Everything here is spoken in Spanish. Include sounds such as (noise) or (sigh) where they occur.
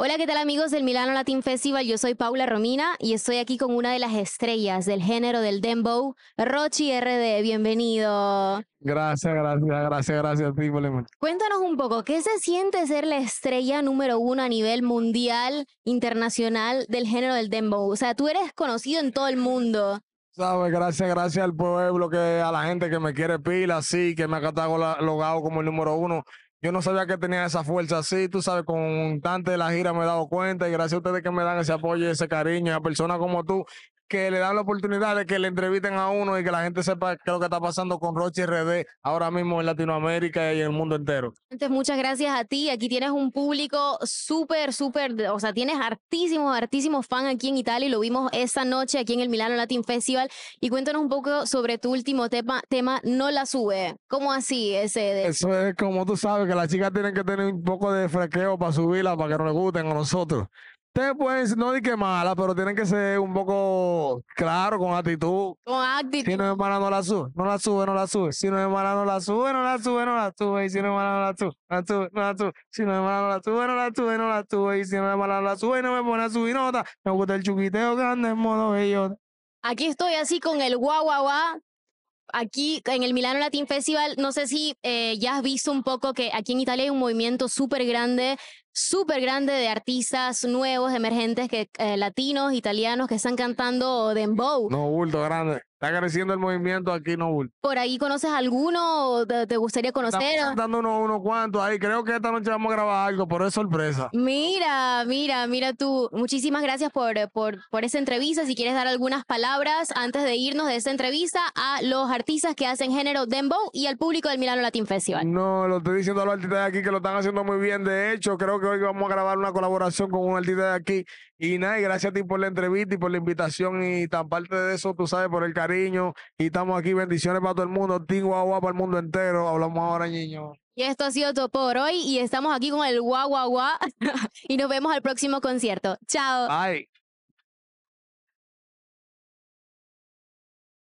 Hola, ¿qué tal amigos del Milano Latin Festival? Yo soy Paula Romina y estoy aquí con una de las estrellas del género del dembow, Rochi RD. Bienvenido. Gracias, gracias, gracias, gracias a ti, Cuéntanos un poco, ¿qué se siente ser la estrella número uno a nivel mundial, internacional del género del dembow? O sea, tú eres conocido en todo el mundo. ¿Sabes? Gracias, gracias al pueblo, que a la gente que me quiere pila, sí, que me ha catalogado como el número uno yo no sabía que tenía esa fuerza así, tú sabes, con tanto de la gira me he dado cuenta y gracias a ustedes que me dan ese apoyo y ese cariño, y a personas como tú que le dan la oportunidad de que le entrevisten a uno y que la gente sepa qué es lo que está pasando con Roche RD ahora mismo en Latinoamérica y en el mundo entero. muchas gracias a ti. Aquí tienes un público súper, súper, o sea, tienes hartísimos, hartísimos fans aquí en Italia y lo vimos esta noche aquí en el Milano Latin Festival. Y cuéntanos un poco sobre tu último tema, tema No la sube. ¿Cómo así ese? Eso es como tú sabes, que las chicas tienen que tener un poco de fresqueo para subirla, para que nos gusten a nosotros. Ustedes pueden, no di que mala, pero tienen que ser un poco claro con actitud. Con actitud. Si no es mala, no la sube, no la sube, no la sube. Si no es mala, no la sube, no la sube, no la sube. Y si no es mala, no la sube, no la sube, no la sube. Si no es mala, no la sube, no la sube, no la sube. Y si no es mala, no la sube y no me pone a subir nota. Me gusta el chuquiteo grande en modo bellota. Aquí estoy así con el guau, guau, aquí en el Milano Latin Festival, no sé si eh, ya has visto un poco que aquí en Italia hay un movimiento súper grande súper grande de artistas nuevos, emergentes, que, eh, latinos, italianos, que están cantando dembow. No, bulto grande. Está creciendo el movimiento aquí, no bulto. ¿Por ahí conoces alguno? ¿Te, te gustaría conocer? dando unos uno cuantos ahí. Creo que esta noche vamos a grabar algo, por es sorpresa. Mira, mira, mira tú. Muchísimas gracias por, eh, por, por esa entrevista. Si quieres dar algunas palabras antes de irnos de esa entrevista a los artistas que hacen género dembow y al público del Milano Latin Festival. No, lo estoy diciendo a los artistas de aquí que lo están haciendo muy bien. De hecho, creo que hoy vamos a grabar una colaboración con un artista de aquí. Y nada, y gracias a ti por la entrevista y por la invitación y tan parte de eso, tú sabes, por el cariño. Y estamos aquí, bendiciones para todo el mundo, ti guagua para el mundo entero. Hablamos ahora, niño. Y esto ha sido todo por hoy y estamos aquí con el guau guau (laughs) y nos vemos al próximo concierto. Chao. Bye.